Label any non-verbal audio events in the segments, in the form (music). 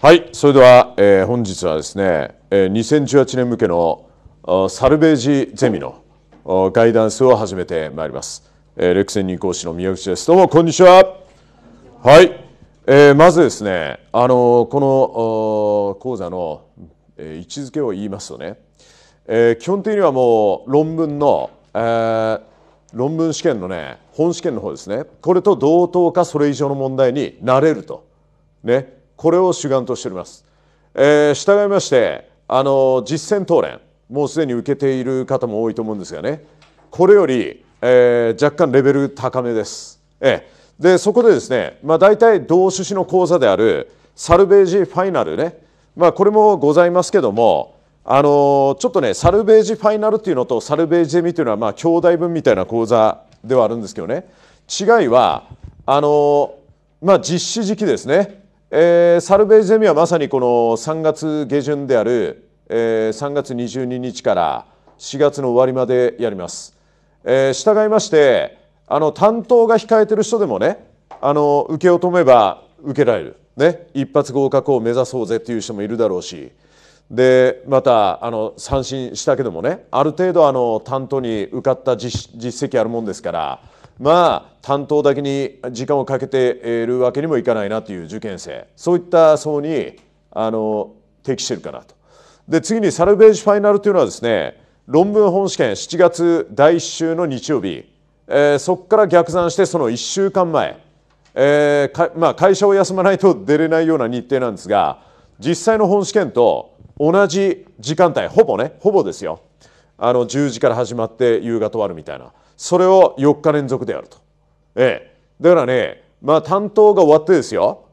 はい、それでは、えー、本日はですね、えー、2018年向けのサルベージゼミのガイダンスを始めてまいります。えー、レクセン任講師の宮口です。どうもこんにちは。はい、えー、まずですね、あのこの講座の、えー、位置づけを言いますとね、えー、基本的にはもう論文の、えー、論文試験のね、本試験の方ですね、これと同等かそれ以上の問題になれると。ね、これを主眼としております。えー、従いましてあの実践答練もうすでに受けている方も多いと思うんですがねこれより、えー、若干レベル高めです。えー、でそこでですね、まあ、大体同趣旨の講座であるサルベージファイナルね、まあ、これもございますけどもあのちょっとねサルベージファイナルっていうのとサルベージゼミというのはまあ兄弟分みたいな講座ではあるんですけどね違いはあの、まあ、実施時期ですねえー、サルベージゼミはまさにこの3月下旬である、えー、3月22日から4月の終わりまでやります。えー、従いましてあの担当が控えてる人でもねあの受けを止めば受けられる、ね、一発合格を目指そうぜっていう人もいるだろうしでまたあの三振したけどもねある程度あの担当に受かった実績あるもんですから。まあ担当だけに時間をかけているわけにもいかないなという受験生そういった層にあの適してるかなと。で次にサルベージファイナルというのはですね論文本試験7月第1週の日曜日、えー、そこから逆算してその1週間前、えーまあ、会社を休まないと出れないような日程なんですが実際の本試験と同じ時間帯ほぼねほぼですよあの10時から始まって夕方終わるみたいな。それを4日連続でやると。ええ、だからね、まあ、担当が終わってですよ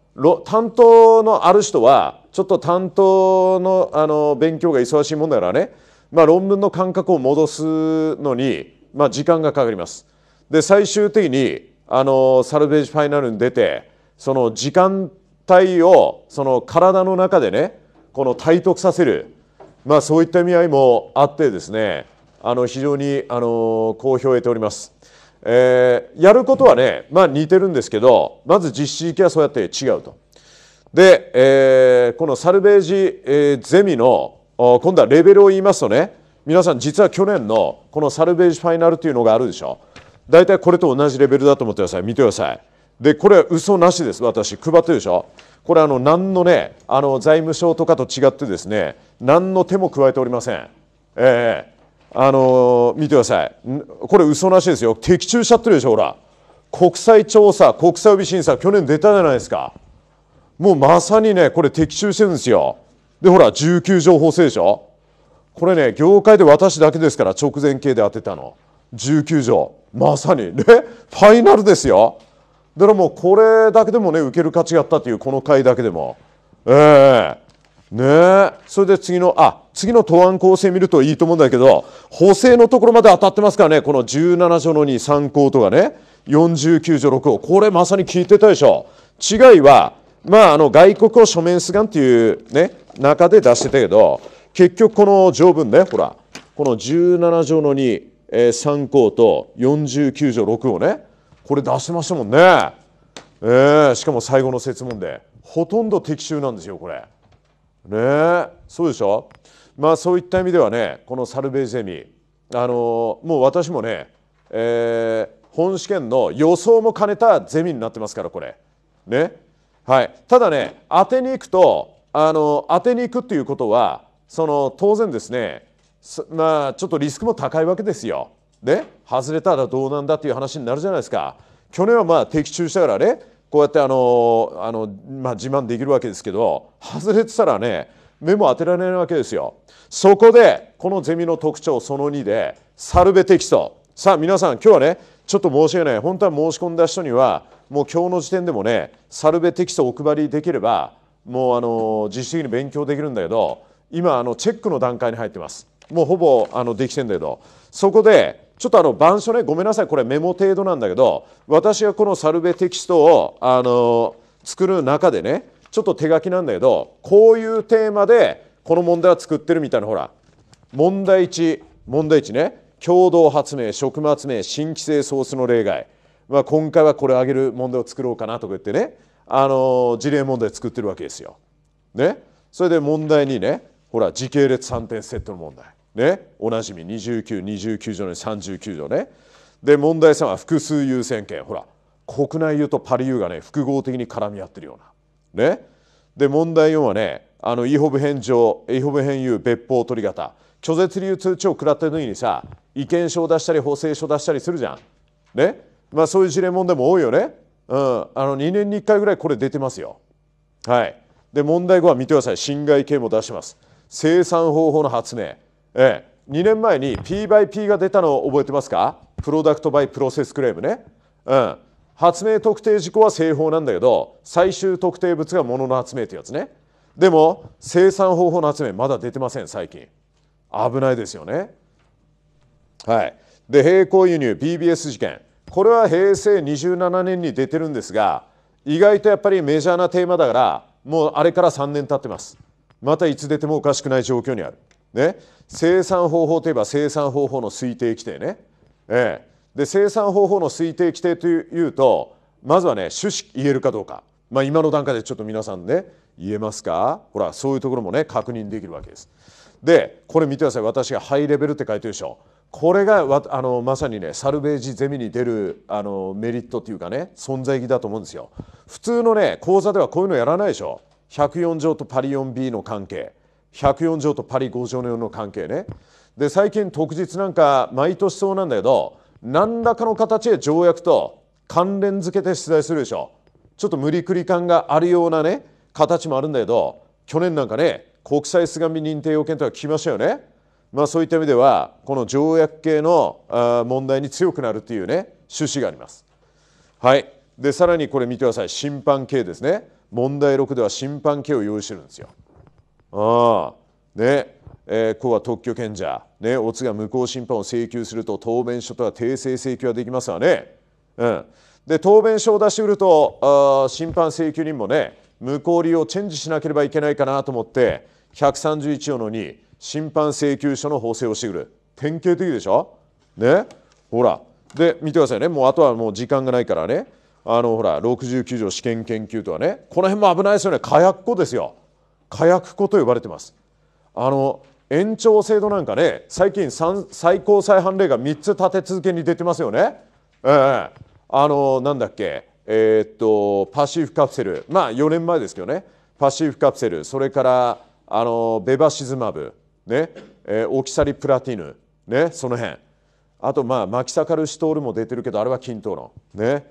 担当のある人はちょっと担当のあの勉強が忙しいもんだからね、まあ、論文の感覚を戻すのに、まあ、時間がかかります。で最終的にあのサルベージファイナルに出てその時間帯をその体の中でねこの体得させる、まあ、そういった意味合いもあってですねあの非常にあの好評を得ております。えー、やることはね、まあ、似てるんですけどまず実施行はそうやって違うと。で、えー、このサルベージ、えー、ゼミの今度はレベルを言いますとね皆さん実は去年のこのサルベージファイナルというのがあるでしょ大体これと同じレベルだと思ってください見てくださいでこれは嘘なしです私配ってるでしょこれあの何のねあの財務省とかと違ってですね何の手も加えておりませんええーあの見てくださいこれ嘘なしですよ的中しちゃってるでしょほら国際調査国際予備審査去年出たじゃないですかもうまさにねこれ的中してるんですよでほら19情報制でしょこれね業界で私だけですから直前系で当てたの19条まさにねファイナルですよだからもうこれだけでもね受ける価値があったというこの回だけでもええーねそれで次のあ次の答案構成見るといいと思うんだけど補正のところまで当たってますからねこの17条の23項とかね49条6項これまさに聞いてたでしょ違いはまああの外国を書面すがんっていうね中で出してたけど結局この条文ねほらこの17条の2、えー、3項と49条6をねこれ出してましたもんね、えー、しかも最後の説問でほとんど的中なんですよこれ。ねそうでしょまあそういった意味ではねこのサルベージゼミあのもう私もね、えー、本試験の予想も兼ねたゼミになってますからこれねはいただね当てに行くとあの当てに行くっていうことはその当然ですねまあちょっとリスクも高いわけですよね外れたらどうなんだっていう話になるじゃないですか去年はまあ的中したからねこうやってあのあの、まあ、自慢できるわけですけど外れてたらね目も当てられないわけですよ。そこでこのゼミの特徴その2でサルベテキストさあ皆さん今日はねちょっと申し訳ない本当は申し込んだ人にはもう今日の時点でもねサルベテキストをお配りできればもうあの自主的に勉強できるんだけど今あのチェックの段階に入ってますもうほぼあのできてんだけどそこでちょっとあの板書ねごめんなさいこれメモ程度なんだけど私がこのサルベテキストをあの作る中でねちょっと手書きなんだけどこういうテーマでこの問題は作ってるみたいなほら問題1問題1ね共同発明食物発明新規性ソースの例外、まあ、今回はこれあげる問題を作ろうかなとか言ってねあの事例問題作ってるわけですよ。ね、それで問題2ねほら時系列3点セットの問題ね、おなじみ2929条ね39条ねで問題3は複数優先権ほら国内うとパリ油がね複合的に絡み合ってるようなねで問題4はねあのイホブ返上イホブ返油別法取り方拒絶流通知を食らった時にさ意見書を出したり補正書を出したりするじゃんねまあそういう事例問題も多いよねうんあの2年に1回ぐらいこれ出てますよはいで問題5は見てください侵害刑も出してます生産方法の発明ええ、2年前に P by P が出たのを覚えてますかプロダクトバイプロセスクレームね。うん。発明特定事項は製法なんだけど、最終特定物が物の発明ってやつね。でも、生産方法の発明まだ出てません、最近。危ないですよね。はい。で、並行輸入 BBS 事件。これは平成27年に出てるんですが、意外とやっぱりメジャーなテーマだから、もうあれから3年経ってます。またいつ出てもおかしくない状況にある。ね。生産方法といえば生産方法の推定規定ね、ええ、で生産方法の推定規定というとまずはね趣旨言えるかどうか、まあ、今の段階でちょっと皆さんね言えますかほらそういうところもね確認できるわけです。でこれ見てください私がハイレベルって書いてるでしょこれがわあのまさにねサルベージゼミに出るあのメリットっていうかね存在意義だと思うんですよ普通のね講座ではこういうのやらないでしょ104条とパリオン B の関係104条とパリ5条の4の関係ねで最近特日なんか毎年そうなんだけど何らかの形で条約と関連付けて出題するでしょちょっと無理くり感があるようなね形もあるんだけど去年なんかね国際すがみ認定要件とか聞きましたよねまあそういった意味ではこの条約系の問題に強くなるっていうね趣旨がありますはいでさらにこれ見てください審判系ですね問題6では審判系を用意してるんですよあねえー、子は特許権者、ね、おつが無効審判を請求すると答弁書とは訂正請求はできますわね。うん、で答弁書を出してくるとあ審判請求人もね無効理由をチェンジしなければいけないかなと思って131条の2審判請求書の法制をしてくる典型的でしょねほらで見てくださいねもうあとはもう時間がないからねあのほら69条試験研究とはねこの辺も危ないですよね火薬庫ですよ。火薬庫と呼ばれてますあの延長制度なんかね最近最高裁判例が3つ立て続けに出てますよね。えー、あのなんだっけえー、っとパシフカプセルまあ4年前ですけどねパシフカプセルそれからあのベバシズマブ、ねえー、オキサリプラティヌ、ね、その辺あとまあマキサカルシトールも出てるけどあれは均等論ね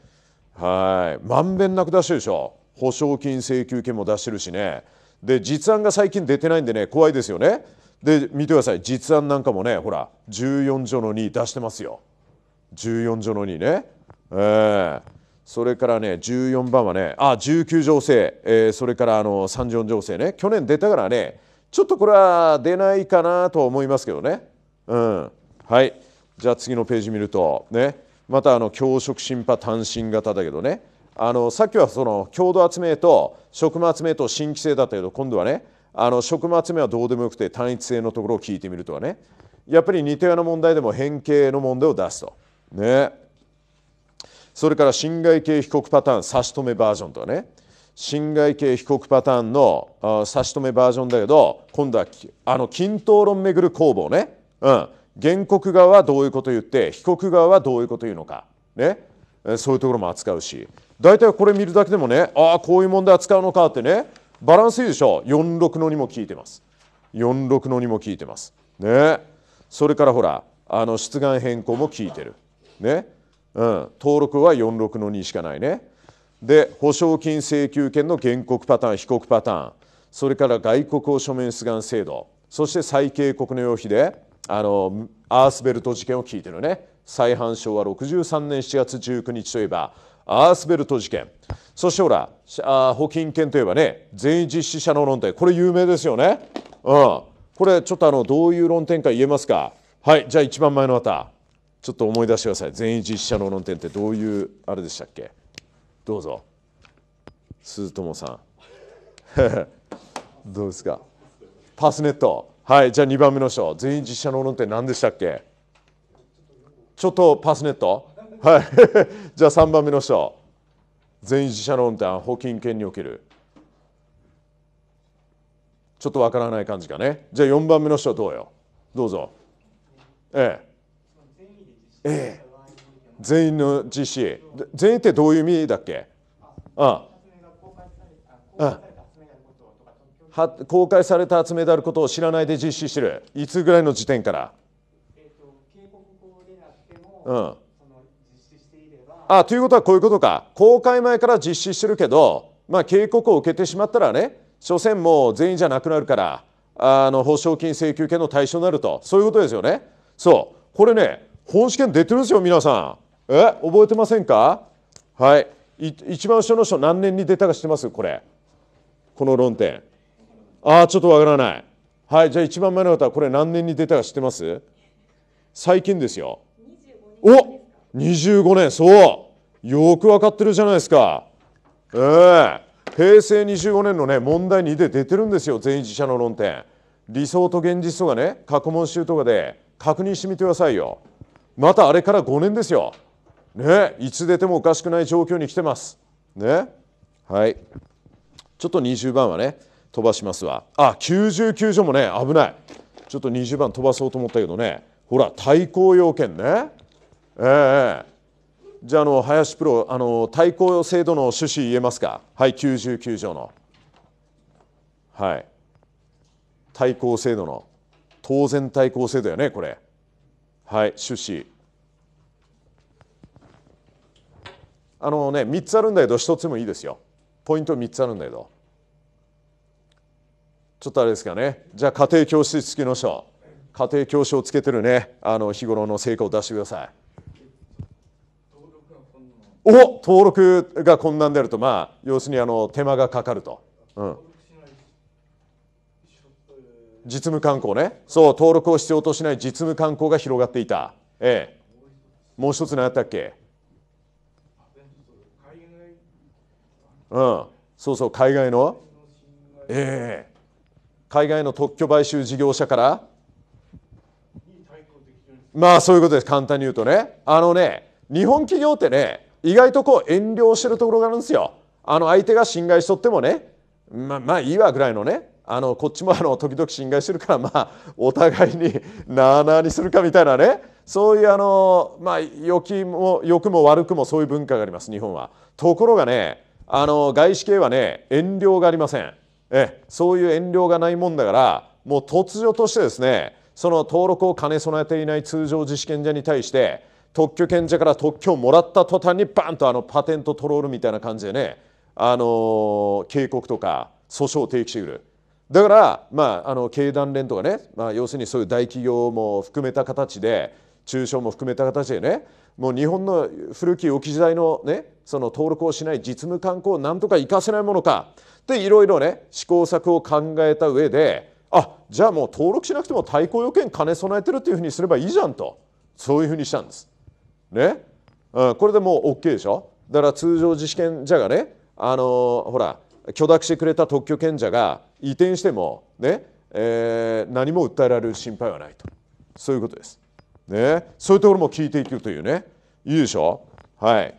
はいまんべんなく出してるでしょ保証金請求権も出してるしねで実案が最近出てないんでね怖いですよねで見てください実案なんかもねほら14条の2出してますよ14条の2ねえー、それからね14番はねあ19条制、えー、それからあの34条制ね去年出たからねちょっとこれは出ないかなと思いますけどねうんはいじゃあ次のページ見るとねまたあの教職審判単身型だけどねあのさっきはその郷土集めと職務集めと新規性だったけど今度はねあの職務集めはどうでもよくて単一性のところを聞いてみるとはねやっぱり似たような問題でも変形の問題を出すと。ね、それから侵害系被告パターン差し止めバージョンとはね侵害系被告パターンの差し止めバージョンだけど今度はあの均等論めぐる攻防ね、うん、原告側はどういうこと言って被告側はどういうこと言うのか、ね、そういうところも扱うし大体これ見るだけでもねああこういう問題扱うのかってねバランスいいでしょ46の2も聞いてます46の2も聞いてますねそれからほらあの出願変更も聞いてるねうん登録は46の2しかないねで保証金請求権の原告パターン被告パターンそれから外国を書面出願制度そして最警告の要否であのアースベルト事件を聞いてるね再犯症は63年7月19日といえばアースベルト事件そしてほらあ保険犬といえばね全員実施者の論点これ有名ですよね、うん、これちょっとあのどういう論点か言えますかはいじゃあ一番前の方ちょっと思い出してください全員実施者の論点ってどういうあれでしたっけどうぞ鈴友さん (laughs) どうですかパスネットはいじゃあ2番目の人全員実者の論点何でしたっけちょっとパスネットはい、(laughs) じゃあ3番目の人全自社の運転保金券におけるちょっとわからない感じかねじゃあ4番目の人はどうよどうぞええええ全員の実施全員ってどういう意味だっけあああ公開された集めであることを知らないで実施してるいつぐらいの時点から、うんあということはこういうことか公開前から実施してるけど、まあ、警告を受けてしまったらね所詮もう全員じゃなくなるからあの保証金請求権の対象になるとそういうことですよね。そうこれね本試験出てるんですよ皆さん。え覚えてませんかはい一番後ろの人何年に出たか知ってますこれこの論点。ああちょっとわからない。はいじゃあ一番前の方これ何年に出たか知ってます最近ですよ。お25年そうよく分かってるじゃないですかええー、平成25年のね問題2で出てるんですよ全一者の論点理想と現実とかね過去問集とかで確認してみてくださいよまたあれから5年ですよねいつ出てもおかしくない状況に来てますねはいちょっと20番はね飛ばしますわあ99条もね危ないちょっと20番飛ばそうと思ったけどねほら対抗要件ねええじゃああの林プロあの対抗制度の趣旨言えますかはい99条のはい対抗制度の当然対抗制度よねこれはい趣旨あのね3つあるんだけど1つもいいですよポイント3つあるんだけどちょっとあれですかねじゃあ家庭教師付きの人家庭教師をつけてるねあの日頃の成果を出してくださいお登録が困難であると、まあ、要するにあの手間がかかると、うん、実務観光ねそう登録を必要としない実務観光が広がっていた、ええ、もう一つ何やったっけうん、そうそう海外の、ええ、海外の特許買収事業者からまあそういうことです簡単に言うとねあのね日本企業ってね意外とこう遠慮してるところがあるんですよ。あの相手が侵害しとってもねままあいいわぐらいのねあのこっちもあの時々侵害してるからまあお互いになあなあにするかみたいなねそういうあのまあ良きも良くも悪くもそういう文化があります日本は。ところがねあの外資系はね遠慮がありませんえそういう遠慮がないもんだからもう突如としてですねその登録を兼ね備えていない通常自主権者に対して特許権者から特許をもらった途端にバンとあのパテントトロールみたいな感じでね、あの警告とか訴訟を提起してくる。だから、まあ、あの経団連とかね、まあ、要するにそういう大企業も含めた形で中小も含めた形でねもう日本の古き良き時代の,、ね、その登録をしない実務観光をなんとか生かせないものかでいろいろね試行錯誤を考えた上であじゃあもう登録しなくても対抗要件兼ね備えてるというふうにすればいいじゃんとそういうふうにしたんです。ね、うん、これでもう OK でしょだから通常自治権者がねあのー、ほら許諾してくれた特許権者が移転してもね、えー、何も訴えられる心配はないとそういうことです。ね、そういうところも聞いていくというねいいでしょはい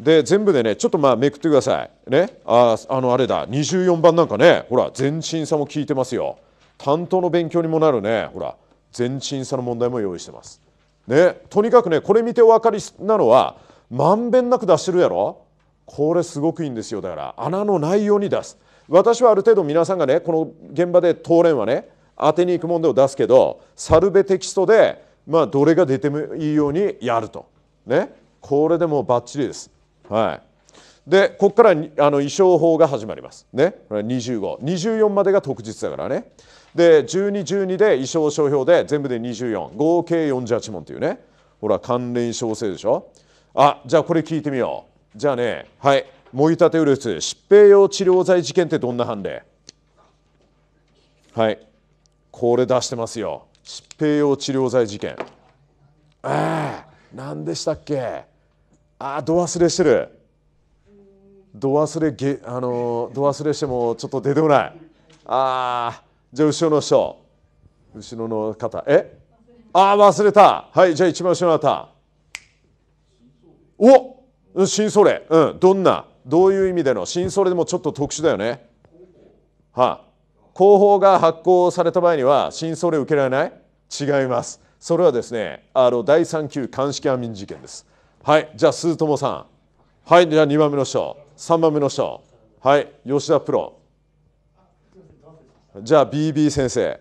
で全部でねちょっとまあめくってくださいねああのあれだ24番なんかねほら全鎮査も聞いてますよ担当の勉強にもなるねほら全鎮査の問題も用意してますね、とにかくねこれ見てお分かりなのはまんべんなく出してるやろこれすごくいいんですよだから穴のないように出す私はある程度皆さんがねこの現場で当連はね当てにいく問題を出すけどサルベテキストで、まあ、どれが出てもいいようにやると、ね、これでもうばっちりです。はい、でここからあの衣装法が始まります。ね、これは2524までが特実だからね。で12、12で衣装書標で全部で24合計48問っていうねほら関連小生でしょあじゃあこれ聞いてみようじゃあねはいモイタテウルス疾病用治療剤事件ってどんな判例はいこれ出してますよ疾病用治療剤事件ああ何でしたっけああど忘れしてるど忘れげあのど忘れしてもちょっと出てこないああじゃあ後ろの人後ろの方えああ忘れたはいじゃあ一番後ろの方お新それうんどんなどういう意味での新それでもちょっと特殊だよねはあ広報が発行された場合には新それ受けられない違いますそれはですねあの第3級鑑識安眠事件ですはいじゃあ鈴友さんはいじゃあ2番目の人3番目の人はい吉田プロじゃあ BB 先生。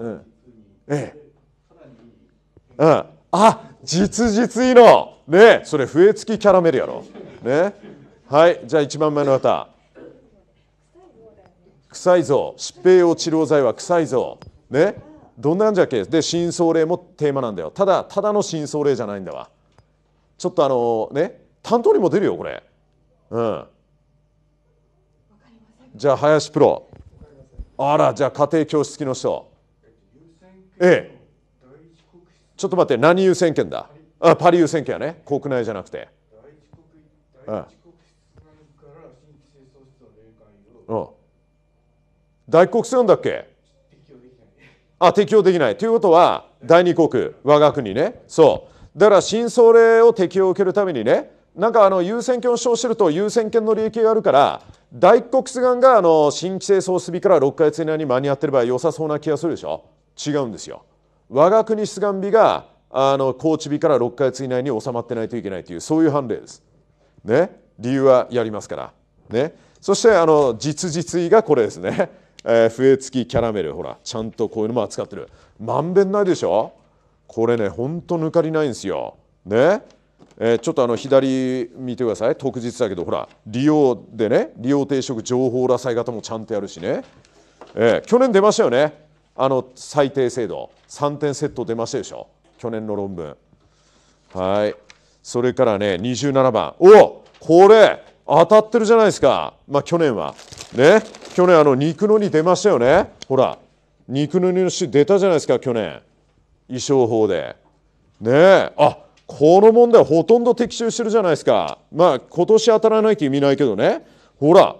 ええ。あ実実いいのねそれ笛付きキャラメルやろ。ねはいじゃあ1番前の方。臭いぞ疾病用治療剤は臭いぞ。ねどんなんじゃっけで真相例もテーマなんだよただただの真相例じゃないんだわちょっとあのね担当にも出るよこれうんじゃあ林プロあらじゃあ家庭教師付きの人ええちょっと待って何優先権だあパリ優先権やね国内じゃなくて大国制なんだっけあ適用できないということは第二国我が国ねそうだから新総令を適用を受けるためにねなんかあの優先権を主張してると優先権の利益があるから大黒出願があの新規制総設日から6か月以内に間に合っていれば良さそうな気がするでしょ違うんですよ。我が国出願日があの高知日から6か月以内に収まってないといけないというそういう判例です。ね理由はやりますから。ねそしてあの実実意がこれですね。えー、笛付きキャラメルほらちゃんとこういうのも扱ってるまんべんないでしょこれねほんと抜かりないんですよねえー、ちょっとあの左見てください特日だけどほら利用でね利用定食情報らさい方もちゃんとやるしね、えー、去年出ましたよねあの最低制度3点セット出ましたでしょ去年の論文はいそれからね27番おこれ当たってるじゃないですかまあ去年はね去年あの肉のに出ましたよねほら肉のにの出たじゃないですか去年衣装法でねえあこの問題ほとんど的中してるじゃないですか。まあ今年当たらないと意味ないけどね。ほら、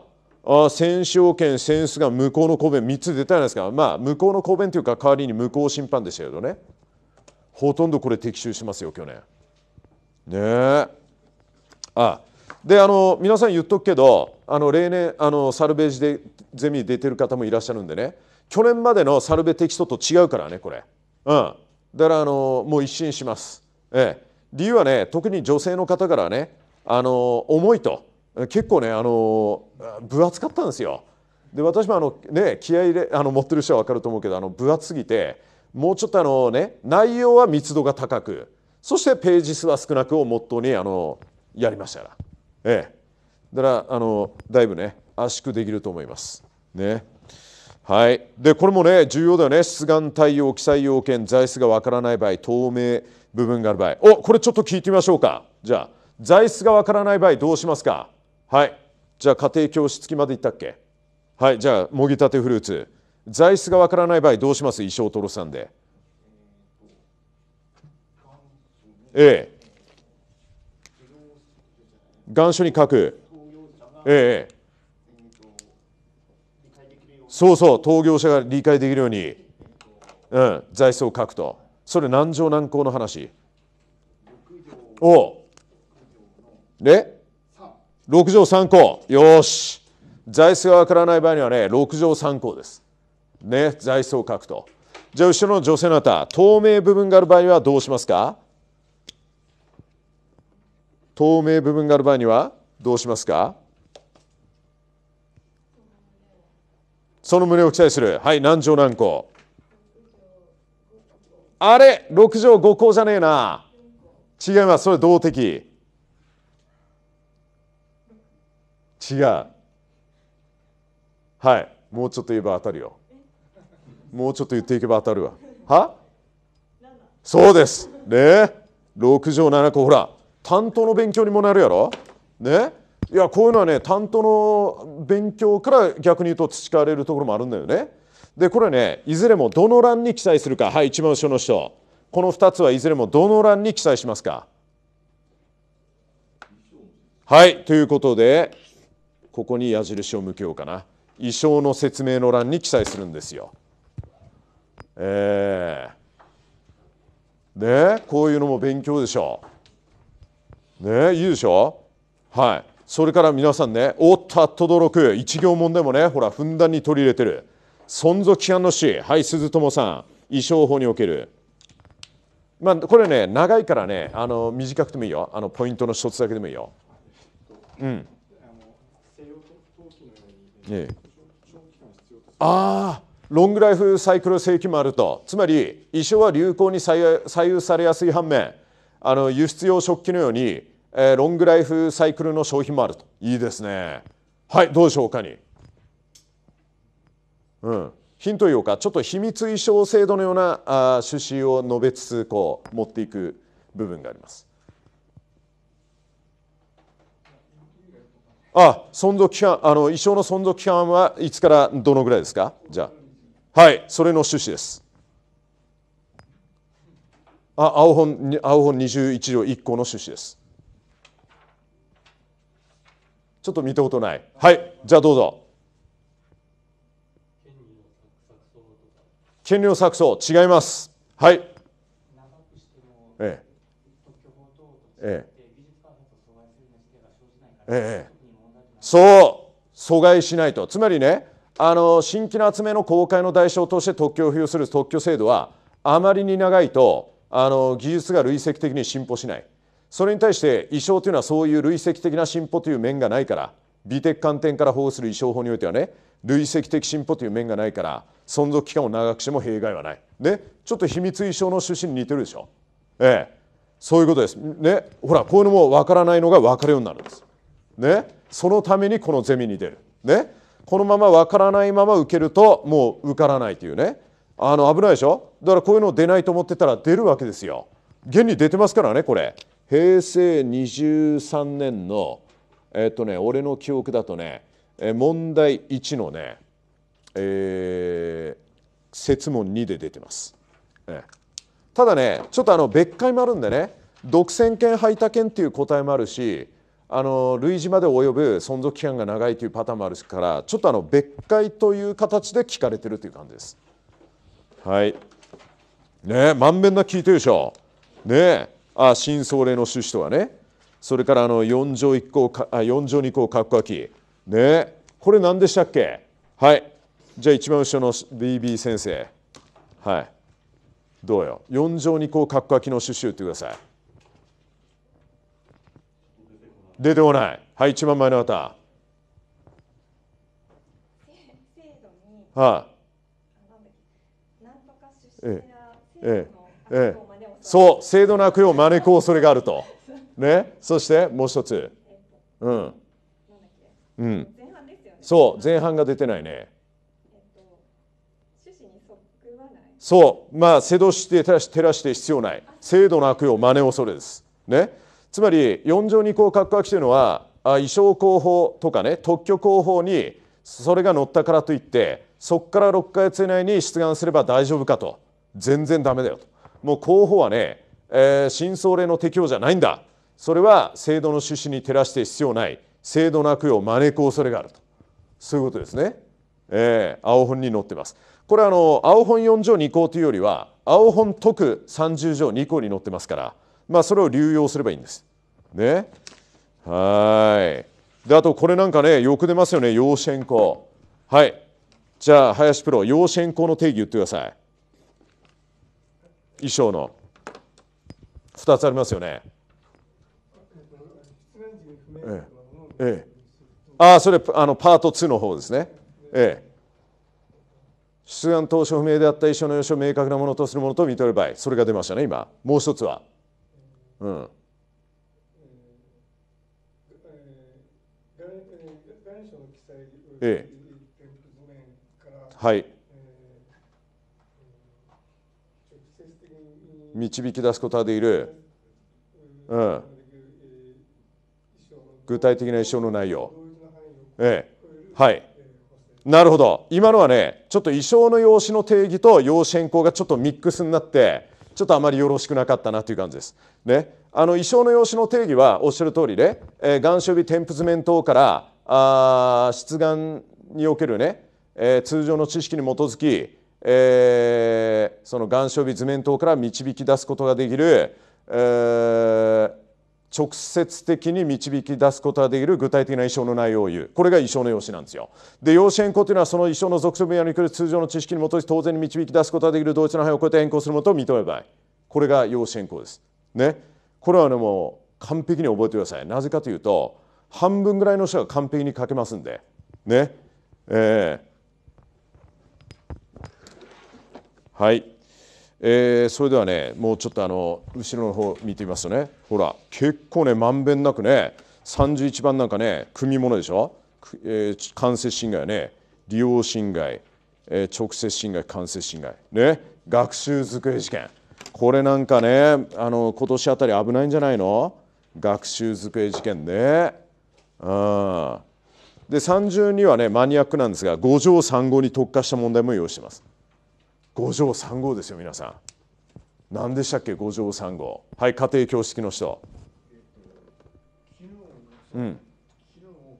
あ戦勝権、戦ンが向こうの公弁3つ出たじゃないですか。まあ向こうの公弁というか代わりに向こう審判でしたけどね。ほとんどこれ的中しますよ、去年。ねえ。あであの皆さん言っとくけどあの例年あのサルベージでゼミ出てる方もいらっしゃるんでね去年までのサルベテキストと違うからねこれ、うん、だからあのもう一新します、ええ、理由はね特に女性の方からねあの重いと結構ねあの分厚かったんですよ。で私もあの、ね、気合入れあの持ってる人は分かると思うけどあの分厚すぎてもうちょっとあの、ね、内容は密度が高くそしてページ数は少なくをモットーにあのやりましたら、ええ、だからあのだいぶね圧縮できると思います。ねはい、でこれもね重要だよね出願対応記載要件材質がわからない場合透明部分がある場合おこれちょっと聞いてみましょうかじゃあ材質がわからない場合どうしますかはいじゃあ家庭教師付きまでいったっけはいじゃあもぎたてフルーツ材質がわからない場合どうします衣装トロさんでええ願書に書くええそうそう、統業者が理解できるように、うん、財政を書くと。それ難情難行の話おで6条3項よし財政が分からない場合にはね6条3項ですね財政を書くとじゃあ後ろの女性の方透明部分がある場合にはどうしますか透明部分がある場合にはどうしますかその胸を記載するはい難条難項あれ、6畳5項じゃねえな。違います。それ動的。違う。はい。もうちょっと言えば当たるよ。もうちょっと言っていけば当たるわ。はそうです。ね。6畳7項、ほら担当の勉強にもなるやろ。ね。いやこういうのはね担当の勉強から逆に言うと培われるところもあるんだよね。でこれねいずれもどの欄に記載するかはい一番後ろの人この2つはいずれもどの欄に記載しますかはいということでここに矢印を向けようかな衣装の説明の欄に記載するんですよ。えー、ねこういうのも勉強でしょう。ねいいでしょはいそれから皆さんねおっと驚く一行問でもねほらふんだんに取り入れてる。存続期間の死はい鈴友さん衣装法におけるまあこれね長いからねあの短くてもいいよあのポイントの一つだけでもいいようんええ、ああロングライフサイクル正規もあるとつまり衣装は流行に左右されやすい反面あの輸出用食器のように、えー、ロングライフサイクルの商品もあるといいですねはいどうでしょうかにうん、ヒントいうかちょっと秘密衣装制度のようなあ趣旨を述べつつこう持っていく部分があります。あ存続期間あの衣装の存続期間はいつからどのぐらいですかじゃあはいそれの趣旨です。あ青本青本21条1項の趣旨です。ちょっと見たことない。はいじゃあどうぞ。権利の錯綜違いますはいええええそう阻害しないとつまりねあの新規の集めの公開の代償として特許を付与する特許制度はあまりに長いとあの技術が累積的に進歩しないそれに対して意匠というのはそういう累積的な進歩という面がないから美的観点から保護する意匠法においてはね累積的進歩という面がないから存続期間を長くしても弊害はない。ね、ちょっと秘密意象の趣旨に似てるでしょ。ええ、そういうことです。ね、ほらこういうのも分からないのが分かるようになるんです。ね、そのためにこのゼミに出る。ね、このまま分からないまま受けるともう受からないというねあの危ないでしょだからこういうの出ないと思ってたら出るわけですよ。現に出てますからねこれ。平成23年のえっとね俺の記憶だとね問題1のね、えー、問2で出てます。えただねちょっとあの別解もあるんでね独占権排他権っていう答えもあるしあの類似まで及ぶ存続期間が長いというパターンもあるからちょっとあの別解という形で聞かれてるという感じです。はいねまんべんな聞いてるでしょ。ねあ新総令の趣旨とはねそれからあの4条1項あ4条2項括弧書きねこれ何でしたっけはいじゃあ一番後ろの BB 先生はいどうよ4乗にこうカッコ空きの刺しゅうってください出てこないはい一番前の方はい、ええええ、そう制度の悪用を招く恐れがあると、ね、そしてもう一つ、うん、うん。前半ですよね。そう、前半が出てないね。そうまあ、制度して照らして必要ない制度の悪用真似恐れです、ね、つまり4条2項格好規というのはあ衣装工法とかね特許工法にそれが載ったからといってそこから6か月以内に出願すれば大丈夫かと全然ダメだよともう候補はね、えー、真相令の適用じゃないんだそれは制度の趣旨に照らして必要ない制度なくよ招く恐れがあるとそういうことですね、えー、青本に載ってますこれはあの青本4条2項というよりは青本特30条2項に載ってますから、まあ、それを流用すればいいんです。ね、はいであとこれなんかねよく出ますよね養子変更はいじゃあ林プロ養子変更の定義言ってください衣装の2つありますよね。ええええ、ああそれあのパート2の方ですね。ええ、出願当初不明であった一書の要所を明確なものとするものと認める場合それが出ましたね今もう一つは。うんええ、はい、導き出すことができる、うん、具体的な衣装の内容。ええ、はい。なるほど。今のはね、ちょっと衣装の用紙の定義と用紙変更がちょっとミックスになって、ちょっとあまりよろしくなかったなという感じです。ね、あの衣装の用紙の定義はおっしゃる通りね、えー、岩礁日添付図面等からあ出願におけるね、えー、通常の知識に基づき、えー、その岩礁日図面等から導き出すことができる、えー、直接的に導き出すことができる具体的な意象の内容を言うこれが意象の用紙なんですよで用紙変更というのはその意象の属性分野に来る通常の知識に基づいて当然に導き出すことができる同一の範囲を超えて変更するもとと認めばいい。これが用紙変更ですねこれはねもう完璧に覚えてくださいなぜかというと半分ぐらいの人が完璧に書けますんでねえー、はい、えー、それではねもうちょっとあの後ろの方見てみますとねほら結構ねまんべんなくね31番なんかね組物でしょ、えー、間接侵害ね利用侵害、えー、直接侵害間接侵害ね学習机事件これなんかねあの今年あたり危ないんじゃないの学習机事件ね。うんで32はねマニアックなんですが5条3号に特化した問題も用意してます。五条3号ですよ皆さん。何でしたっけ五条三号はい家庭教式の人、えうん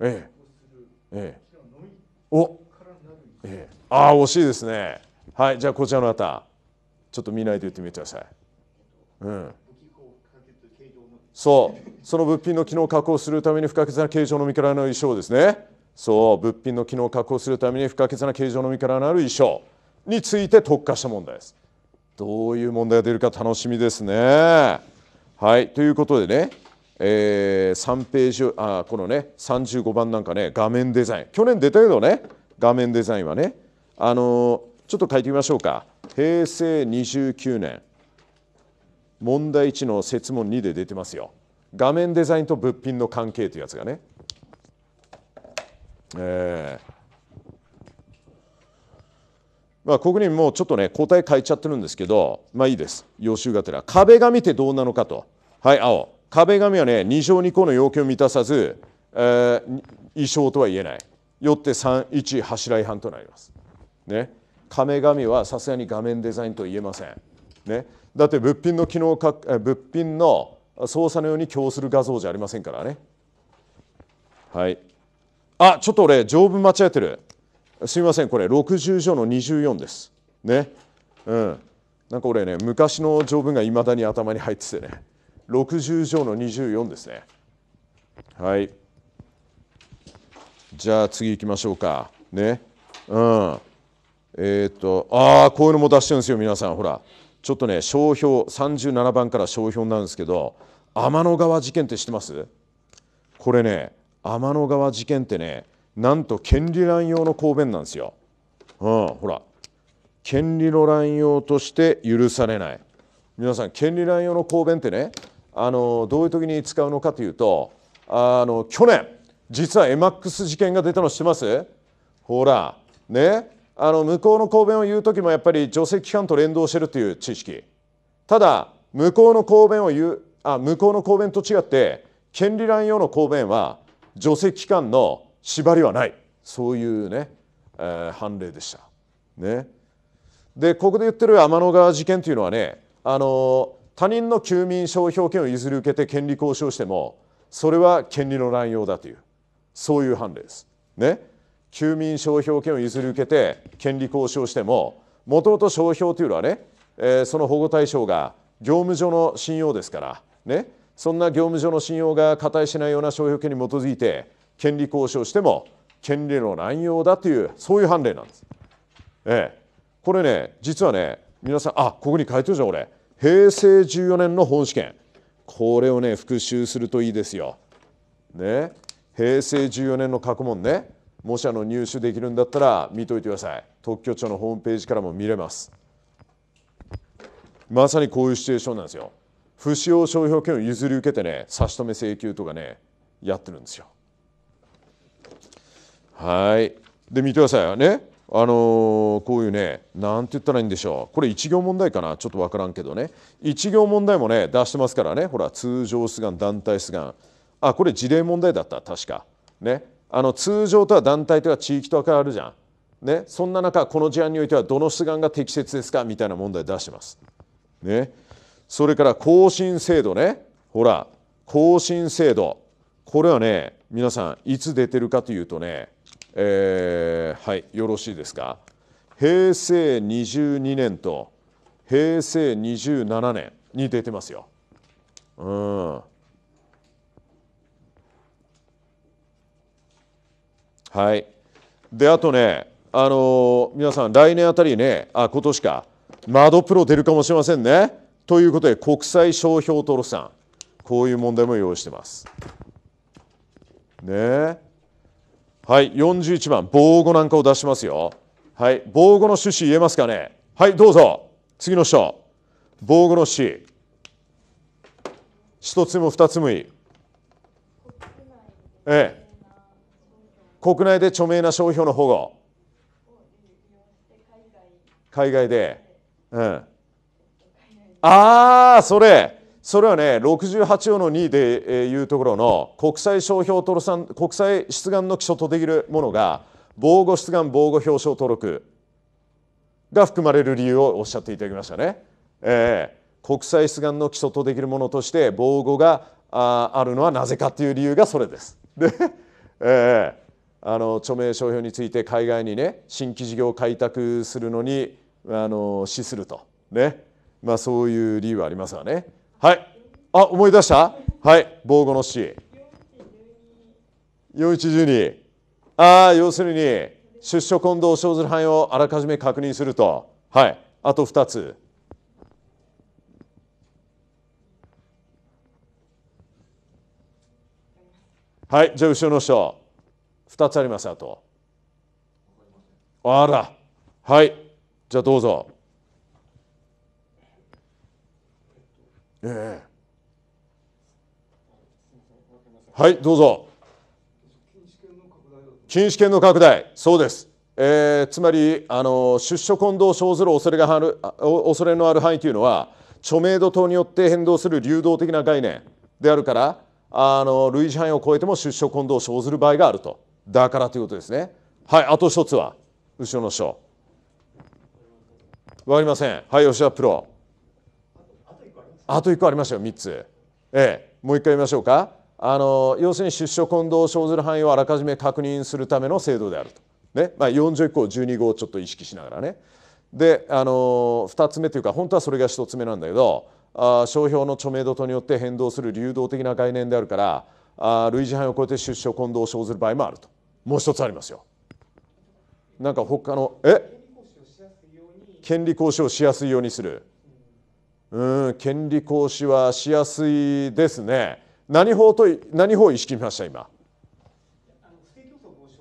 ええええおええああ惜しいですねはいじゃあこちらの方ちょっと見ないで言ってみてくださいうんそうその物品の機能を確保するために不可欠な形状の身からなる衣装ですねそう物品の機能を確保するために不可欠な形状の身からなる衣装について特化した問題ですどういう問題が出るか楽しみですね。はいということでね、えー、3ページあこのね35番なんかね画面デザイン去年出たけどね画面デザインはねあのちょっと書いてみましょうか平成29年問題1の設問2で出てますよ画面デザインと物品の関係というやつがね。えーまあ、ここにもうちょっとね答え書いちゃってるんですけどまあいいです予習がてら壁紙ってどうなのかとはい青壁紙はね2乗2項の要求を満たさず、えー、異常とは言えないよって31柱違反となりますね壁紙はさすがに画面デザインと言えませんねだって物品の機能か物品の操作のように供する画像じゃありませんからねはいあちょっと俺条文間違えてるすみませんこれ60条の24ですねうんなんか俺ね昔の条文がいまだに頭に入っててね60条の24ですねはいじゃあ次行きましょうかねうんえー、っとああこういうのも出してるんですよ皆さんほらちょっとね商標37番から商標なんですけど天の川事件って知ってますこれね天の川事件ってねなんと権利乱用の公弁なんですよ。うん、ほら権利の乱用として許されない皆さん権利乱用の公弁ってねあのどういう時に使うのかというとあの去年実は MAX 事件が出たの知ってますほらねあの向こうの公弁を言う時もやっぱり除性機関と連動してるという知識ただ向こうの公弁を言うあ向こうの公弁と違って権利乱用の公弁は除籍機関の縛りはないそういうね、えー、判例でした。ね、でここで言ってる天の川事件というのはねあの他人の休眠商標権を譲り受けて権利行使をしてもそれは権利の乱用だというそういう判例です。ね、休眠商標権を譲り受けて権利行使をしてももともと商標というのはね、えー、その保護対象が業務上の信用ですから、ね、そんな業務上の信用が加担しないような商標権に基づいて権利交渉をしても権利の乱用だというそういう判例なんです。ええ、これね実はね皆さんあここに書いてるじゃん俺平成14年の本試験これをね復習するといいですよ。ね平成14年の過去問ねもしあの入手できるんだったら見といてください特許庁のホームページからも見れますまさにこういうシチュエーションなんですよ不使用商標権を譲り受けてね差し止め請求とかねやってるんですよはいで見てくださいねあのー、こういうね何て言ったらいいんでしょうこれ1行問題かなちょっと分からんけどね1行問題もね出してますからねほら通常出願団体出願あこれ事例問題だった確かねあの通常とは団体とは地域とは変わるじゃん、ね、そんな中この事案においてはどの出願が適切ですかみたいな問題出してます、ね、それから更新制度ねほら更新制度これはね皆さんいつ出てるかというとねえー、はいよろしいですか平成22年と平成27年に出てますよ。うんはい、であとね、あのー、皆さん来年あたりねあ今年か窓プロ出るかもしれませんね。ということで国際商標登録さんこういう問題も用意してます。ねえ。はい41番防護なんかを出しますよはい防護の趣旨言えますかねはいどうぞ次の人防護の詩一つも二つもいいええ国内で著名な商標の保護海外で、うん、ああそれそれはね68の2でいうところの国際商標登録ん、国際出願の基礎とできるものが防護出願防護表彰登録が含まれる理由をおっしゃっていただきましたね。えー、国際出願の基礎とできるものとして防護がああるのはなぜかという理由がそれです。で、(laughs) えー、あの著名商標について海外にね新規事業を開拓するのにあの資するとね、まあ、そういう理由はありますわね。はいあ思い出したはい防護の死4112ああ要するに出所混同を生ずる範囲をあらかじめ確認するとはいあと2つはいじゃあ後ろの章2つありますあとあらはいじゃあどうぞえー、はいどうぞ禁止権の拡大そうですえー、つまりあの出所混同生ずる恐れがある恐れのある範囲というのは著名度等によって変動する流動的な概念であるからあの類似範囲を超えても出所混同を生ずる場合があるとだからということですねはいあと一つは後ろの章わかりませんはい吉田プロあと1個ありますよ3つ、ええ、もう1回いましょうかあの要するに出所混同を生ずる範囲をあらかじめ確認するための制度であると、ねまあ、4以降12号をちょっと意識しながらねであの2つ目というか本当はそれが1つ目なんだけどあ商標の著名度とによって変動する流動的な概念であるからあ類似範囲を超えて出所混同を生ずる場合もあるともう1つありますよ。なんか他のえ権利行使をしやすいようにするうん権利行使はしやすいですね何法と何法意識しました今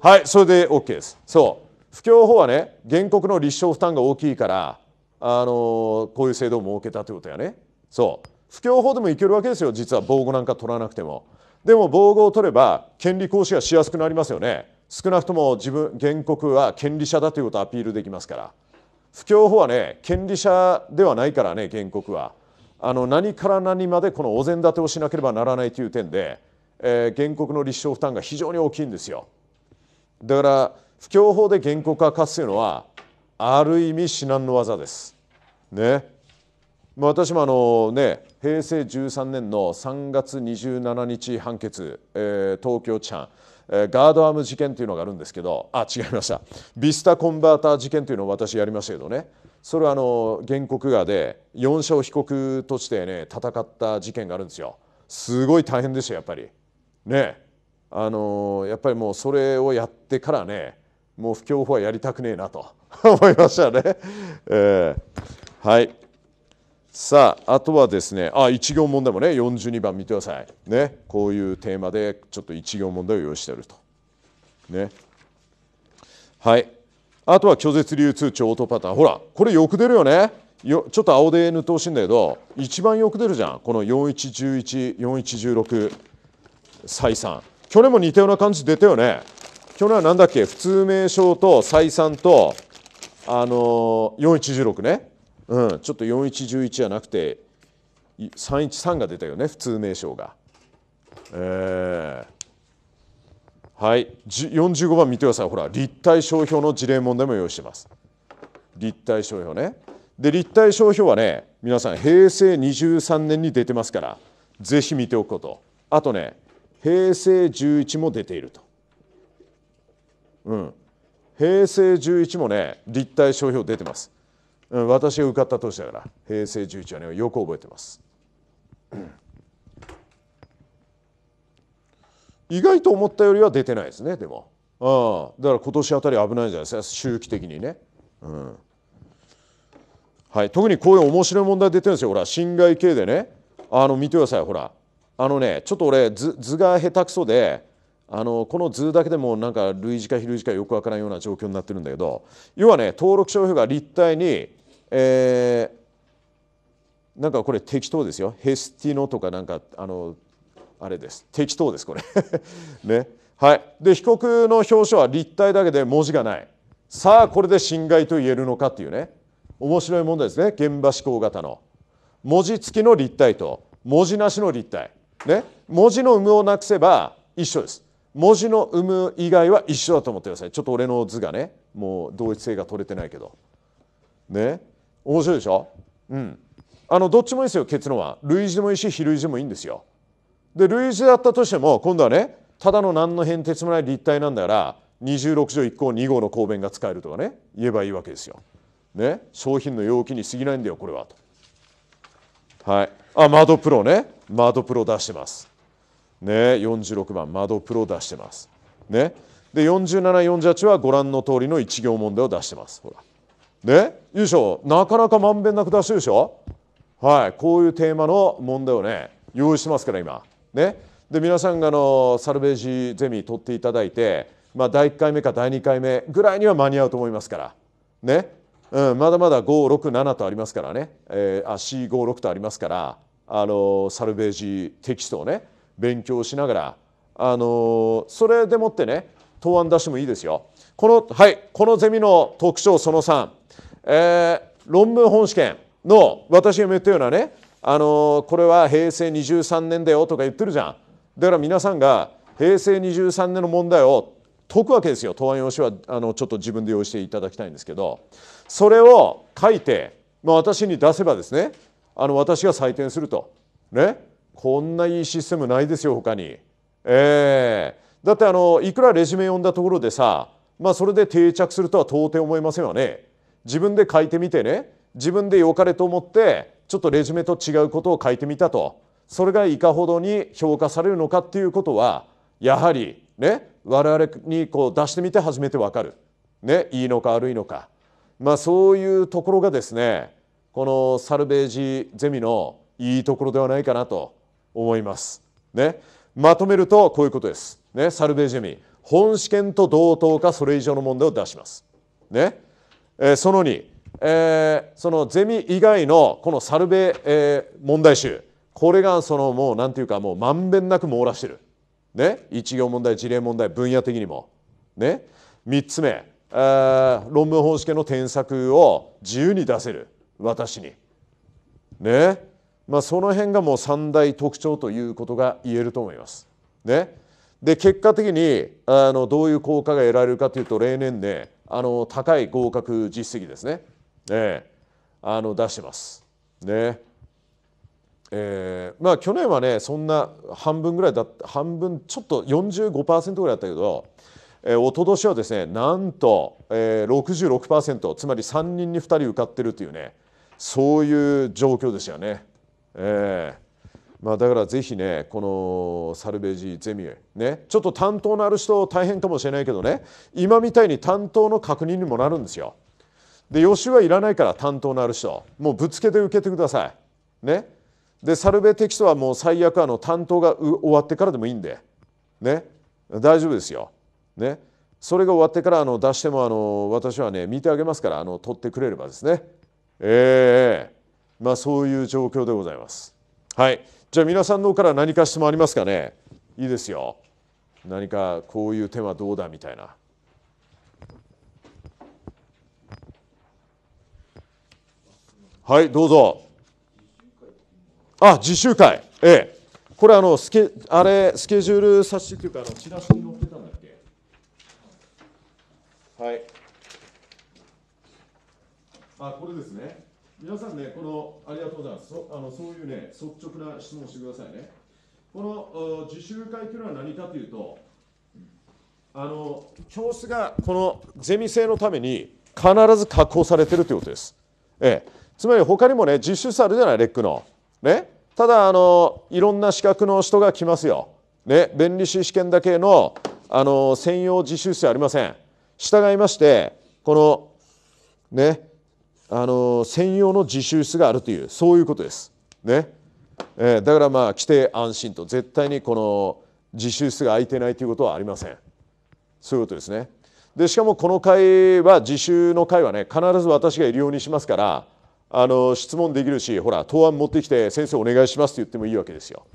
はいそれで OK ですそう不況法はね原告の立証負担が大きいからあのこういう制度を設けたということやねそう不況法でもいけるわけですよ実は防護なんか取らなくてもでも防護を取れば権利行使がしやすくなりますよね少なくとも自分原告は権利者だということをアピールできますから不況法はね権利者ではないからね原告はあの何から何までこのお膳立てをしなければならないという点で、えー、原告の立証負担が非常に大きいんですよだから不況法で原告が勝つというのはある意味至難の技です。ね、私もあの、ね、平成13年の3月27日判決、えー、東京地判ガードアーム事件というのがあるんですけどあ違いましたビスタコンバーター事件というのを私やりましたけどねそれはあの原告側で4社を被告としてね戦った事件があるんですよすごい大変でしたやっぱりねあのやっぱりもうそれをやってからねもう不況法はやりたくねえなと (laughs) 思いましたね、えー、はいさああとはですねあ1行問題もね42番見てくださいねこういうテーマでちょっと1行問題を用意してるとねはいあとは拒絶流通帳ートパターンほらこれよく出るよねよちょっと青で塗ってほしいんだけど一番よく出るじゃんこの41114116採算去年も似たような感じ出たよね去年は何だっけ普通名称と採算とあのー、4116ねうん、ちょっと4111じゃなくて313が出たよね普通名称が。えー、はい45番見てくださいほら立体商標の事例問題も用意してます。立体商標ね。で立体商標はね皆さん平成23年に出てますからぜひ見ておくことあとね平成11も出ていると。うん、平成11もね立体商標出てます。私が受かった年だから平成11年はよく覚えてます意外と思ったよりは出てないですねでもああだから今年あたり危ないんじゃないですか周期的にね、うん、はい、特にこういう面白い問題出てるんですよほら侵害系でねあの見てくださいほらあのねちょっと俺図図が下手くそであのこの図だけでもなんか類似か非類似かよくわからんような状況になってるんだけど要はね登録商標が立体にえー、なんかこれ適当ですよヘスティノとかなんかあのあれです適当ですこれ (laughs) ねはいで被告の表書は立体だけで文字がないさあこれで侵害と言えるのかっていうね面白い問題ですね現場思考型の文字付きの立体と文字なしの立体ね文字の有無をなくせば一緒です文字の有無以外は一緒だと思ってくださいちょっと俺の図がねもう同一性が取れてないけどね面白いでしょうんあのどっちもいいですよ結論は類似でもいいし非類似でもいいんですよで類似だったとしても今度はねただの何の変哲もない立体なんだから26条1項2号の公弁が使えるとかね言えばいいわけですよ。ね商品の容器に過ぎないんだよこれはと。はいあ窓プロね窓プロ出してます。ね46番窓プロ出してます。ねで4748はご覧の通りの1行問題を出してます。ほらねよいしょなかなかまんべんなく出してるでしょはいこういうテーマの問題をね用意してますから今ねで皆さんがあのサルベージゼミ取っていただいてまあ第1回目か第2回目ぐらいには間に合うと思いますからねうん、まだまだ567とありますからね、えー、あ456とありますからあのサルベージテキストをね勉強しながらあのそれでもってね答案出してもいいですよ。このはいこのゼミの特徴その3えー、論文本試験の私が言ったようなねあのー、これは平成23年だよとか言ってるじゃんだから皆さんが平成23年の問題を解くわけですよ答案用紙はあのちょっと自分で用意していただきたいんですけどそれを書いて、まあ、私に出せばですねあの私が採点するとねこんないいシステムないですよ他にえー、だってあのいくらレジュメ読んだところでさまあそれで定着するとは到底思いませんわね自分で書いてみてね自分で良かれと思ってちょっとレジュメと違うことを書いてみたとそれがいかほどに評価されるのかっていうことはやはりね我々にこう出してみて初めて分かる、ね、いいのか悪いのか、まあ、そういうところがですねこのサルベージゼミのいいところではないかなと思います。ね、まとめるとこういうことです。ね、サルベージゼミ本試験と同等かそれ以上の問題を出します。ね、えー、その2、えー、そのゼミ以外のこのサルベ、えー、問題集これがそのもう何ていうかもうまんべんなく網羅してる。ね、一行問題事例問題分野的にも。ね、3つ目、えー、論文方式の添削を自由に出せる私に。ねまあ、その辺がもう三大特徴ということが言えると思います。ね、で結果的にあのどういう効果が得られるかというと例年ねあの高い合格実績ですね、えー、あの出してます。ねえー、まあ去年はねそんな半分ぐらいだ半分ちょっと45%ぐらいだったけど、えー、一昨年はですねなんと、えー、66%つまり3人に2人受かってるというねそういう状況ですよね。えーまあ、だからぜひねこのサルベージゼミねちょっと担当のある人大変かもしれないけどね今みたいに担当の確認にもなるんですよ。で予習はいらないから担当のある人もうぶつけて受けてください。ね、でサルベテキストはもう最悪あの担当が終わってからでもいいんで、ね、大丈夫ですよ。ね、それが終わってからあの出してもあの私はね見てあげますからあの取ってくれればですね。ええー、まあそういう状況でございます。はい。じゃあ皆さんの方から何か質問ありますかねいいですよ何かこういう手はどうだみたいな。はいどうぞ。あ自習会ええこれあのスケあれスケジュール冊子というかあのチラシに載ってたんだっけはいあこれですね皆さんね、このありがとうございますそあの、そういうね、率直な質問をしてくださいね。この自習会というのは何かというと、あの教室がこのゼミ生のために必ず確保されてるということです。ええ、つまり他にもね、実習室あるじゃない、レックの。ね、ただあの、いろんな資格の人が来ますよ。ね、弁理士試験だけのあの専用実習室ありません。従いまして、このね、あの専用の自習室があるというそういうことです。ねえー、だからまあ来て安心と絶対にこの自習室が空いてないということはありません。そういうことですね。でしかもこの会は自習の会はね必ず私がいるようにしますからあの質問できるしほら答案持ってきて先生お願いしますって言ってもいいわけですよ。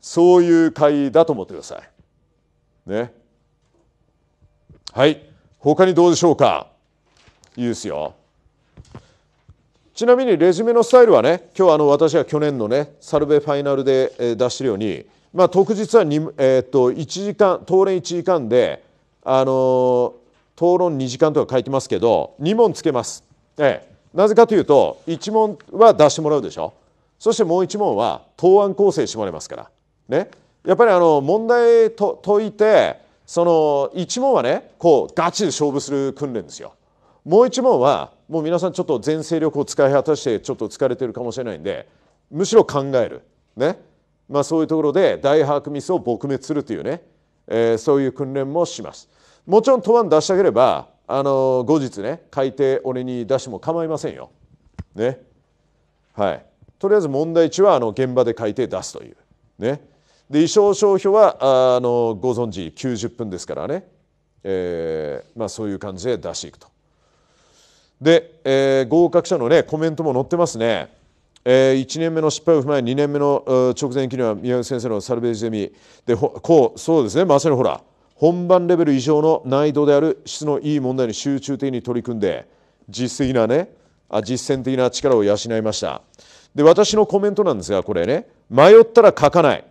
そういう会だと思ってください。ね。はい他にどうでしょうかいいですよ。ちなみにレジュメのスタイルはね今日あの私が去年のねサルベファイナルで出してるように、まあ、特実はえー、っと1時間討論1時間で、あの討論2時間とか書いてますけど2問つけます。ええ、なぜかというと1問は出してもらうでしょそしてもう1問は答案構成してもらいますから。ね、やっぱりあの問題と解いてその1問はねこうガチで勝負する訓練ですよ。もう1問はもう皆さんちょっと全勢力を使い果たしてちょっと疲れてるかもしれないんでむしろ考える、ねまあ、そういうところで大把握ミスを撲滅するというね、えー、そういう訓練もします。もちろん答案出してあげればあの後日ね書いて俺に出しても構いませんよ。ねはい、とりあえず問題値はあの現場で書いて出すという。ね、で衣装商標はあのご存知90分ですからね、えーまあ、そういう感じで出していくと。で、えー、合格者の、ね、コメントも載ってますね。えー、1年目の失敗を踏まえ2年目の直前期には宮内先生のサルベージゼミでこうそうですねまさにほら本番レベル以上の難易度である質のいい問題に集中的に取り組んで実績なねあ実践的な力を養いましたで私のコメントなんですがこれね迷ったら書かない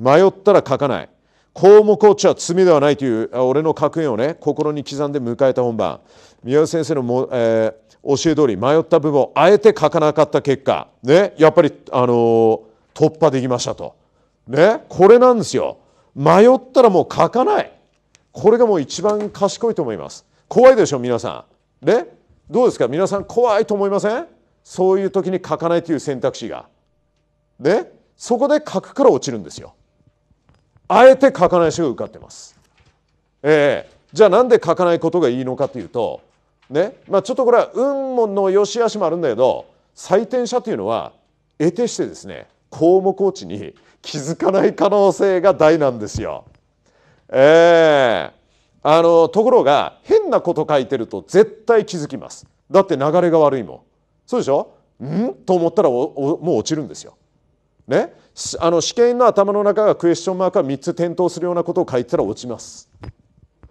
迷ったら書かない項目落ちは罪ではないという俺の格言をね心に刻んで迎えた本番宮内先生のも、えー、教え通り迷った部分をあえて書かなかった結果、ね、やっぱり、あのー、突破できましたと、ね、これなんですよ迷ったらもう書かないこれがもう一番賢いと思います怖いでしょ皆さん、ね、どうですか皆さん怖いと思いませんそういう時に書かないという選択肢が、ね、そこで書くから落ちるんですよあえて書かない人が受かってますええーじゃあなんで書かないことがいいのかというとねまあ、ちょっとこれは運もの良し悪しもあるんだけど採点者というのは得てしてですね項目落ちに気づかない可能性が大なんですよ。えー、あのところが変なこと書いてると絶対気づきます。だって流れが悪いもん。そうでしょんと思ったらもう落ちるんですよ。ね、あの試験の頭の中がクエスチョンマークが3つ点灯するようなことを書いてたら落ちます。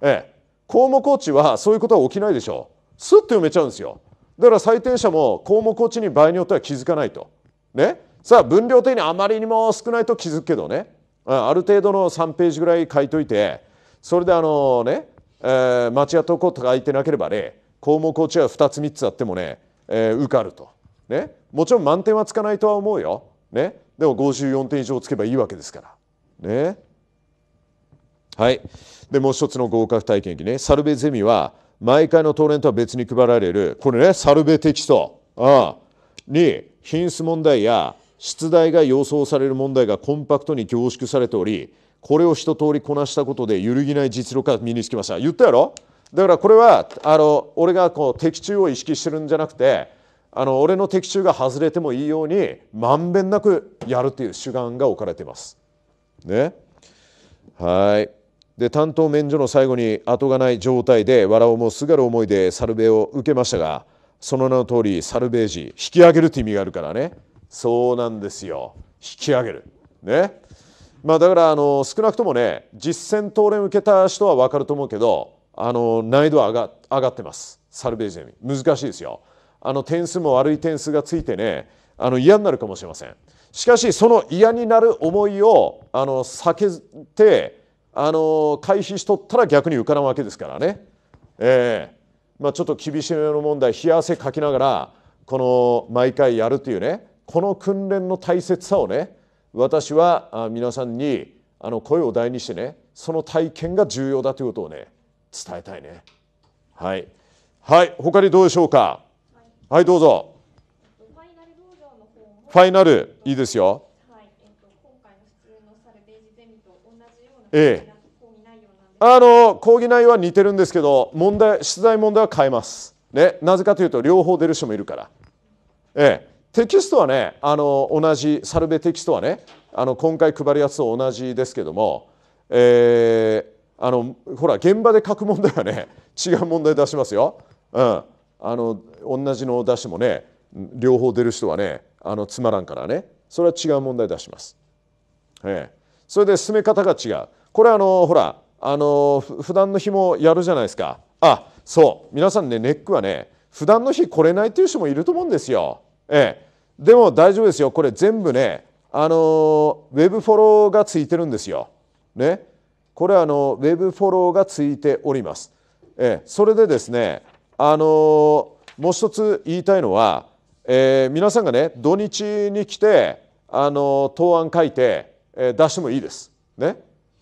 ええ、項目落ちはそういうことは起きないでしょう。スッと読めちゃうんですよだから採点者も項目落ちに場合によっては気づかないとねさあ分量的にあまりにも少ないと気づくけどねある程度の3ページぐらい書いといてそれであのね、えー、間違ったこと書いてなければね項目落ちは2つ3つあってもね、えー、受かると、ね、もちろん満点はつかないとは思うよ、ね、でも54点以上つけばいいわけですからねはいでもう一つの合格体験記ねサルベゼミは毎回のトーレンは別に配られる、これね、サルベテキストに品質問題や出題が予想される問題がコンパクトに凝縮されており、これを一通りこなしたことで揺るぎない実力が身につきました。言ったやろだからこれはあの俺がこう的中を意識してるんじゃなくてあの俺の的中が外れてもいいようにまんべんなくやるという主眼が置かれています。ねはいで担当免除の最後に後がない状態で笑うもすがる思いでサルベを受けましたがその名の通りサルベージ引き上げるって意味があるからねそうなんですよ引き上げるねまあだからあの少なくともね実戦当練受けた人は分かると思うけどあの難易度は上が上がってますサルベージ難しいですよあの点数も悪い点数がついてねあの嫌になるかもしれませんしかしその嫌になる思いをあの避けてあの回避しとったら逆に受からんわけですからね、えーまあ、ちょっと厳しめの問題冷や汗かきながらこの毎回やるというねこの訓練の大切さをね私は皆さんにあの声を大にしてねその体験が重要だということをね伝えたいねはいはい他にどうでしょうかはい、はい、どうぞファイナルいいですよええ、あの講義内容は似てるんですけど問題出題問題は変えます、ね、なぜかというと両方出る人もいるから、ええ、テキストはねあの同じサルベテキストはねあの今回配るやつと同じですけども、えー、あのほら現場で書く問題はね違う問題出しますよ、うん、あの同じのを出してもね両方出る人はねあのつまらんからねそれは違う問題出します。ええそれで進め方が違うこれあのほらあの普段の日もやるじゃないですかあそう皆さんねネックはね普段の日来れないっていう人もいると思うんですよええでも大丈夫ですよこれ全部ねあのウェブフォローがついてるんですよねこれあのウェブフォローがついておりますええそれでですねあのもう一つ言いたいのは、えー、皆さんがね土日に来てあの答案書いてえ出してもいいです。ね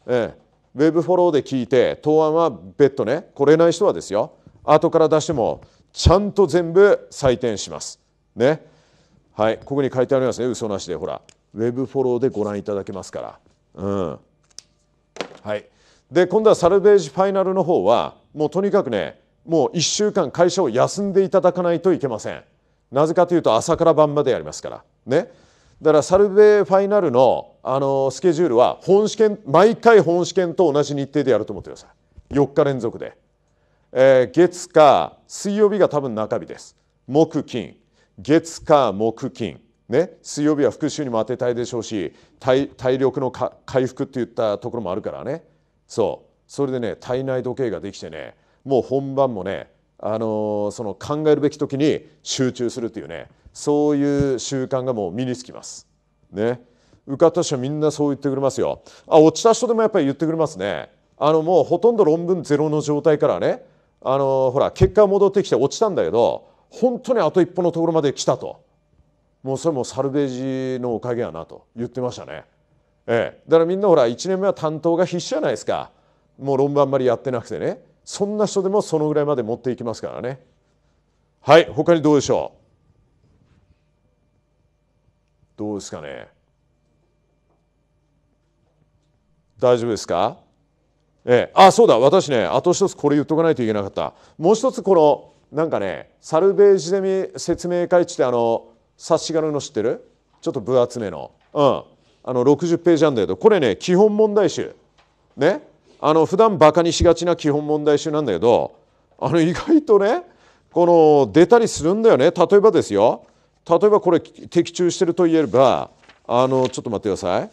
えー、ウェブフォローで聞いて答案は別途ね来れない人はですよ後から出してもちゃんと全部採点します。ねはいここに書いてありますね嘘なしでほらウェブフォローでご覧いただけますから。うんはい、で今度はサルベージファイナルの方はもうとにかくねもう1週間会社を休んでいただかないといけません。なぜかというと朝から晩までやりますからね。だからサルベファイナルのあのスケジュールは本試験毎回本試験と同じ日程でやると思ってください4日連続で、えー、月火水曜日が多分中日です木金月火木金ね、水曜日は復習にも当てたいでしょうし体力の回復っていったところもあるからねそうそれでね体内時計ができてねもう本番もねあのその考えるべき時に集中するというねそういう習慣がもう身につきます。ね、受かった人はみんなそう言ってくれますよ。あ落ちた人でもやっぱり言ってくれますね。あのもうほとんど論文ゼロの状態からねあのほら結果戻ってきて落ちたんだけど本当にあと一歩のところまで来たともうそれもサルベージのおかげやなと言ってましたね。ええ、だからみんなほら1年目は担当が必死じゃないですかもう論文あんまりやってなくてね。そんな人でもそのぐらいまで持っていきますからねはい他にどうでしょうどうですかね大丈夫ですかええ、あそうだ私ねあと一つこれ言っとかないといけなかったもう一つこのなんかねサルベージゼミ説明会ってあの冊子がるの知ってるちょっと分厚めの,、うん、あの60ページあるんだけどこれね基本問題集ねあの普段バカにしがちな基本問題集なんだけどあの意外とねこの出たりするんだよね例えばですよ例えばこれ的中してるといえばあのちょっと待ってください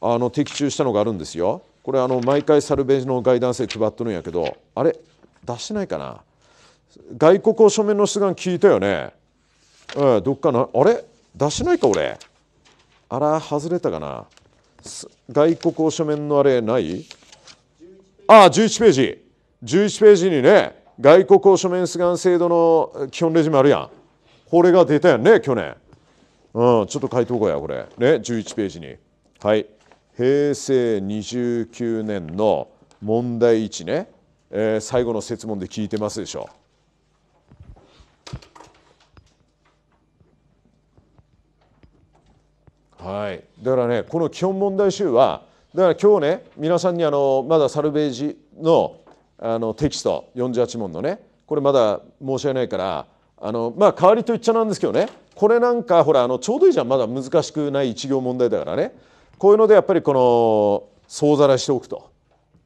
あの的中したのがあるんですよこれあの毎回サルベージのガイダンスで配っとるんやけどあれ出してないかな外国を書面の出願聞いたよねえどっかなあれ出してないか俺あら外れたかな外国を書面のあれないああ11ページ11ページにね外国を書面出願制度の基本レジュメあるやんこれが出たやんね去年うんちょっと書いとこうやこれね11ページにはい平成29年の問題1ね、えー、最後の設問で聞いてますでしょう。はいだからねこの基本問題集はだから今日ね皆さんにあのまだサルベージのあのテキスト48問のねこれまだ申し訳ないからあのまあ代わりと言っちゃなんですけどねこれなんかほらあのちょうどいいじゃんまだ難しくない一行問題だからねこういうのでやっぱりこの総ざらしておくと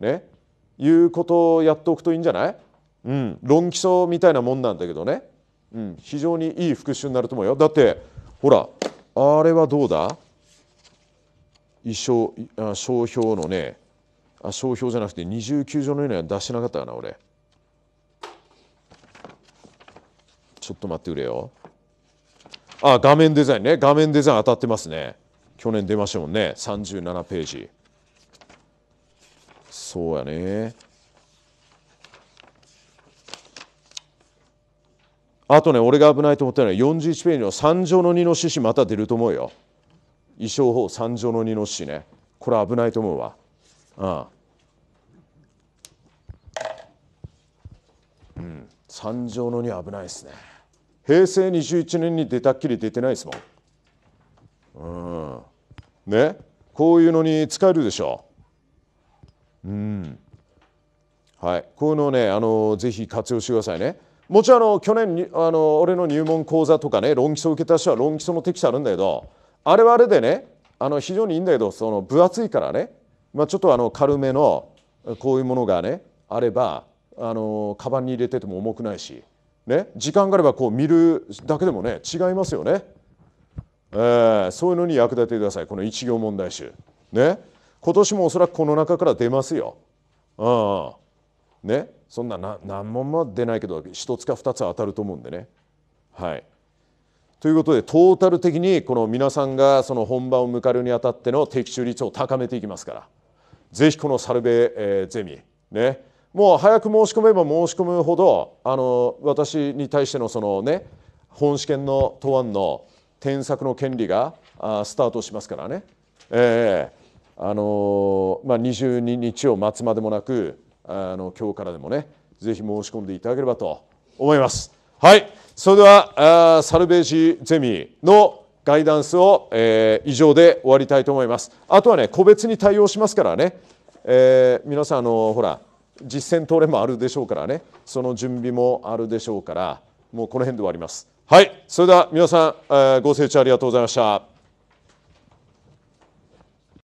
ねいうことをやっておくといいんじゃない、うん、論基礎みたいなもんなんだけどね、うん、非常にいい復習になると思うよだってほらあれはどうだ商商標のねあ商標じゃなくて二十九条のようのは出してなかったかな俺ちょっと待ってくれよあ画面デザインね画面デザイン当たってますね去年出ましたもんね37ページそうやねあとね俺が危ないと思ったのは41ページの「三乗の二の獅子」また出ると思うよ衣装法三条の二の死ねこれ危ないと思うわああうん三条の二危ないですね平成21年に出たっきり出てないですもんうんねこういうのに使えるでしょううんはいこういうのをねあのぜひ活用してくださいねもちろんあの去年にあの俺の入門講座とかね論基礎受けた人は論基礎のテキストあるんだけどあれはあれでねあの非常にいいんだけどその分厚いからね、まあ、ちょっとあの軽めのこういうものがねあればあのカバンに入れてても重くないし、ね、時間があればこう見るだけでもね違いますよね、えー、そういうのに役立ててくださいこの一行問題集ね今年もおそらくこの中から出ますよ。うんね、そんな何問も出ないけど1つか2つ当たると思うんでね。はいということでトータル的にこの皆さんがその本番を迎えるにあたっての的中率を高めていきますからぜひこのサルベ、えゼミねもう早く申し込めば申し込むほどあの私に対してのそのね本試験の答案の添削の権利があスタートしますからね、えーあのまあ、22日を待つまでもなくあの今日からでもねぜひ申し込んでいただければと思います。はいそれではサルベージゼミのガイダンスを、えー、以上で終わりたいと思います。あとはね個別に対応しますからね、えー、皆さんあのほら実践トレもあるでしょうからねその準備もあるでしょうからもうこの辺で終わります。はいそれでは皆さん、えー、ご清聴ありがとうございました。